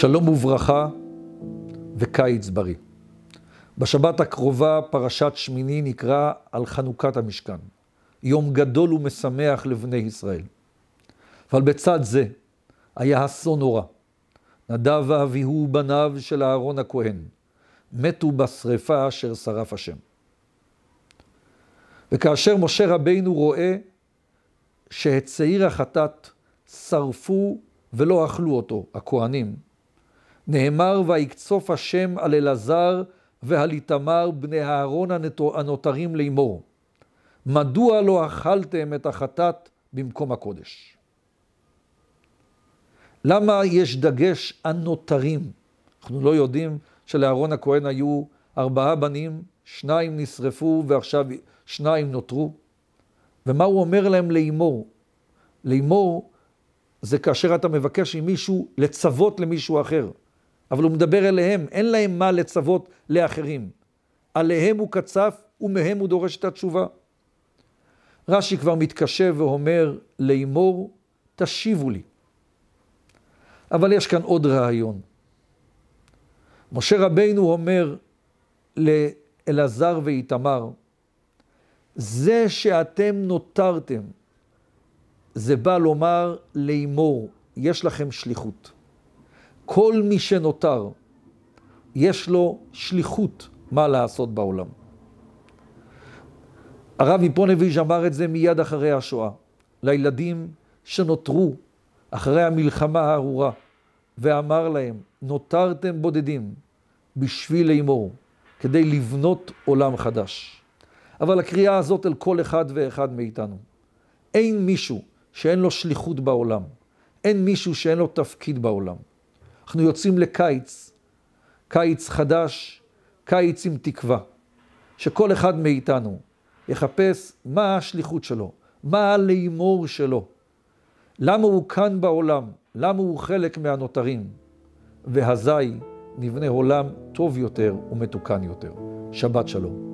שלום וברכה וקיץ בריא. בשבת הקרובה פרשת שמיני נקרא על חנוכת המשכן. יום גדול ומשמח לבני ישראל. אבל בצד זה היה אסון נורא. נדב ואביהו בניו של אהרון הכהן, מתו בשרפה אשר שרף השם. וכאשר משה רבינו רואה שעיר החטאת שרפו ולא אכלו אותו, הכהנים, נאמר ויקצוף השם על אלעזר ועל איתמר בני אהרון הנותרים לאמור. מדוע לא אכלתם את החטאת במקום הקודש? למה יש דגש הנותרים? אנחנו לא יודעים שלאהרון הכהן היו ארבעה בנים, שניים נשרפו ועכשיו שניים נותרו. ומה הוא אומר להם לאמור? לאמור זה כאשר אתה מבקש מישהו לצוות למישהו אחר. אבל הוא מדבר אליהם, אין להם מה לצוות לאחרים. עליהם הוא קצף ומהם הוא דורש את התשובה. רש"י כבר מתקשה ואומר לאמור, תשיבו לי. אבל יש כאן עוד רעיון. משה רבינו אומר לאלעזר ואיתמר, זה שאתם נותרתם, זה בא לומר לאמור, יש לכם שליחות. כל מי שנותר, יש לו שליחות מה לעשות בעולם. הרב איפונביץ' אמר את זה מיד אחרי השואה, לילדים שנותרו אחרי המלחמה הארורה, ואמר להם, נותרתם בודדים בשביל לאמור, כדי לבנות עולם חדש. אבל הקריאה הזאת אל כל אחד ואחד מאיתנו. אין מישהו שאין לו שליחות בעולם, אין מישהו שאין לו תפקיד בעולם. אנחנו יוצאים לקיץ, קיץ חדש, קיץ עם תקווה, שכל אחד מאיתנו יחפש מה השליחות שלו, מה הלימור שלו, למה הוא כאן בעולם, למה הוא חלק מהנותרים, והזי נבנה עולם טוב יותר ומתוקן יותר. שבת שלום.